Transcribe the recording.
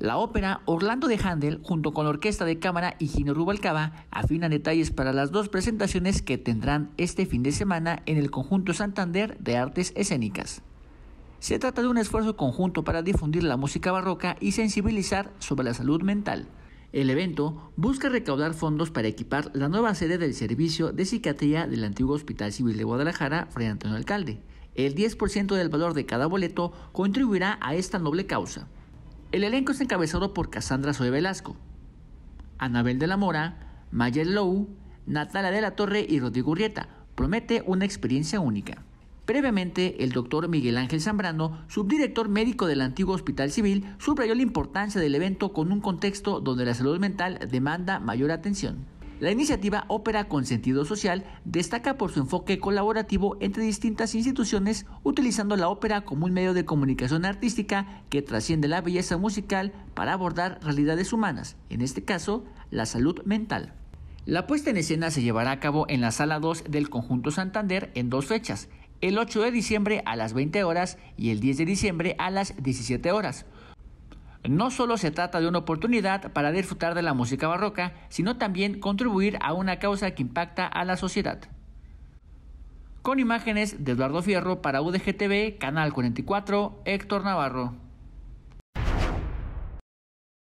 La ópera Orlando de Handel, junto con la Orquesta de Cámara y Gino Rubalcaba, afinan detalles para las dos presentaciones que tendrán este fin de semana en el conjunto Santander de Artes Escénicas. Se trata de un esfuerzo conjunto para difundir la música barroca y sensibilizar sobre la salud mental. El evento busca recaudar fondos para equipar la nueva sede del Servicio de Psiquiatría del antiguo Hospital Civil de Guadalajara, Fray Antonio Alcalde. El 10% del valor de cada boleto contribuirá a esta noble causa. El elenco es encabezado por Cassandra Zoe Velasco, Anabel de la Mora, Mayer Lou, Natalia de la Torre y Rodrigo Rieta. Promete una experiencia única. Previamente, el doctor Miguel Ángel Zambrano, subdirector médico del antiguo Hospital Civil, subrayó la importancia del evento con un contexto donde la salud mental demanda mayor atención. La iniciativa Ópera con Sentido Social destaca por su enfoque colaborativo entre distintas instituciones utilizando la ópera como un medio de comunicación artística que trasciende la belleza musical para abordar realidades humanas, en este caso, la salud mental. La puesta en escena se llevará a cabo en la sala 2 del conjunto Santander en dos fechas, el 8 de diciembre a las 20 horas y el 10 de diciembre a las 17 horas. No solo se trata de una oportunidad para disfrutar de la música barroca, sino también contribuir a una causa que impacta a la sociedad. Con imágenes de Eduardo Fierro para UDGTV, Canal 44, Héctor Navarro.